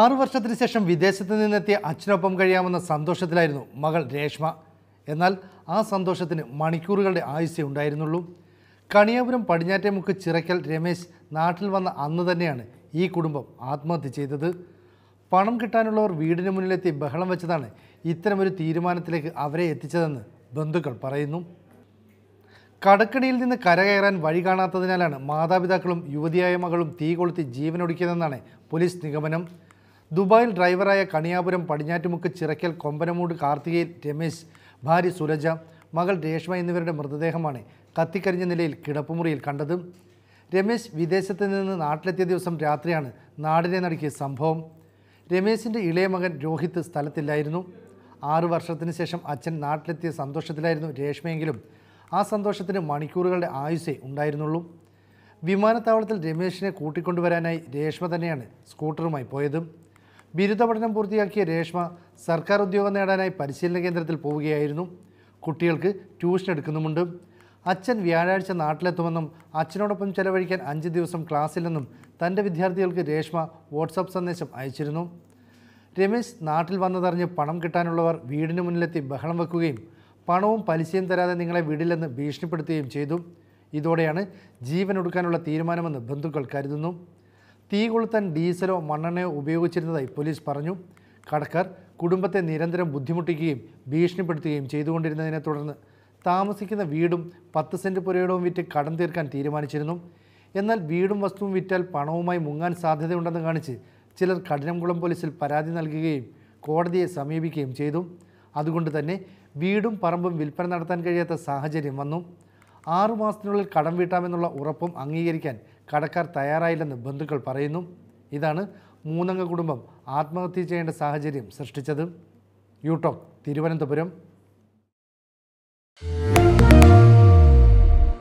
ആറു വർഷത്തിന് ശേഷം വിദേശത്ത് നിന്നെത്തിയ അച്ഛനൊപ്പം കഴിയാമെന്ന സന്തോഷത്തിലായിരുന്നു മകൾ രേഷ്മ എന്നാൽ ആ സന്തോഷത്തിന് മണിക്കൂറുകളുടെ ആയുസ്സേ ഉണ്ടായിരുന്നുള്ളൂ കണിയാപുരം പടിഞ്ഞാറ്റേമുക്ക് ചിറക്കൽ രമേശ് നാട്ടിൽ വന്ന അന്ന് തന്നെയാണ് ഈ കുടുംബം ആത്മഹത്യ ചെയ്തത് പണം കിട്ടാനുള്ളവർ വീടിന് മുന്നിലെത്തി ബഹളം വെച്ചതാണ് ഇത്തരമൊരു തീരുമാനത്തിലേക്ക് അവരെ എത്തിച്ചതെന്ന് ബന്ധുക്കൾ പറയുന്നു കടക്കണിയിൽ നിന്ന് കരകയറാൻ വഴി കാണാത്തതിനാലാണ് മാതാപിതാക്കളും യുവതിയായ മകളും തീ കൊളുത്തി ജീവനൊടുക്കിയതെന്നാണ് പോലീസ് നിഗമനം ദുബായിൽ ഡ്രൈവറായ കണിയാപുരം പടിഞ്ഞാറ്റുമുക്ക് ചിറക്കൽ കൊമ്പനമൂട് കാർത്തികേയൻ രമേശ് ഭാര്യ സുരജ മകൾ രേഷ്മ എന്നിവരുടെ മൃതദേഹമാണ് കത്തിക്കരിഞ്ഞ നിലയിൽ കിടപ്പുമുറിയിൽ കണ്ടത് രമേശ് വിദേശത്ത് നിന്ന് നാട്ടിലെത്തിയ ദിവസം രാത്രിയാണ് നാടിനെ നടക്കിയ സംഭവം രമേശിൻ്റെ ഇളയ മകൻ രോഹിത് സ്ഥലത്തില്ലായിരുന്നു ആറു വർഷത്തിന് ശേഷം അച്ഛൻ നാട്ടിലെത്തിയ സന്തോഷത്തിലായിരുന്നു രേഷ്മയെങ്കിലും ആ സന്തോഷത്തിന് മണിക്കൂറുകളുടെ ആയുസേ ഉണ്ടായിരുന്നുള്ളൂ വിമാനത്താവളത്തിൽ രമേശിനെ കൂട്ടിക്കൊണ്ടുവരാനായി രേഷ്മ തന്നെയാണ് സ്കൂട്ടറുമായി പോയതും ബിരുദ പഠനം പൂർത്തിയാക്കിയ രേഷ്മ സർക്കാർ ഉദ്യോഗം നേടാനായി പരിശീലന കേന്ദ്രത്തിൽ പോവുകയായിരുന്നു കുട്ടികൾക്ക് ട്യൂഷൻ എടുക്കുന്നുമുണ്ട് അച്ഛൻ വ്യാഴാഴ്ച നാട്ടിലെത്തുമെന്നും അച്ഛനോടൊപ്പം ചെലവഴിക്കാൻ അഞ്ച് ദിവസം ക്ലാസ്സില്ലെന്നും തൻ്റെ വിദ്യാർത്ഥികൾക്ക് രേഷ്മ വാട്സപ്പ് സന്ദേശം അയച്ചിരുന്നു രമേശ് നാട്ടിൽ വന്നതറിഞ്ഞ് പണം കിട്ടാനുള്ളവർ വീടിന് മുന്നിലെത്തി ബഹളം വെക്കുകയും പണവും പലിശയും തരാതെ നിങ്ങളെ വിടില്ലെന്ന് ഭീഷണിപ്പെടുത്തുകയും ചെയ്തു ഇതോടെയാണ് ജീവൻ ഒടുക്കാനുള്ള തീരുമാനമെന്ന് ബന്ധുക്കൾ കരുതുന്നു തീ കൊളുത്താൻ ഡീസലോ മണ്ണെണ്ണയോ ഉപയോഗിച്ചിരുന്നതായി പോലീസ് പറഞ്ഞു കടക്കാർ കുടുംബത്തെ നിരന്തരം ബുദ്ധിമുട്ടിക്കുകയും ഭീഷണിപ്പെടുത്തുകയും ചെയ്തുകൊണ്ടിരുന്നതിനെ തുടർന്ന് താമസിക്കുന്ന വീടും പത്ത് സെൻറ്റ് പുരയിടവും വിറ്റ് കടം തീർക്കാൻ തീരുമാനിച്ചിരുന്നു എന്നാൽ വീടും വസ്തുവും വിറ്റാൽ പണവുമായി മുങ്ങാൻ സാധ്യതയുണ്ടെന്ന് കാണിച്ച് ചിലർ കഠിനംകുളം പോലീസിൽ പരാതി നൽകുകയും കോടതിയെ സമീപിക്കുകയും ചെയ്തു അതുകൊണ്ട് തന്നെ വീടും പറമ്പും വിൽപ്പന നടത്താൻ കഴിയാത്ത സാഹചര്യം വന്നു ആറുമാസത്തിനുള്ളിൽ കടം വീട്ടാമെന്നുള്ള ഉറപ്പും അംഗീകരിക്കാൻ കടക്കാർ തയ്യാറായില്ലെന്ന് ബന്ധുക്കൾ പറയുന്നു ഇതാണ് മൂന്നംഗ കുടുംബം ആത്മഹത്യ ചെയ്യേണ്ട സാഹചര്യം സൃഷ്ടിച്ചത് യൂടോക്ക് തിരുവനന്തപുരം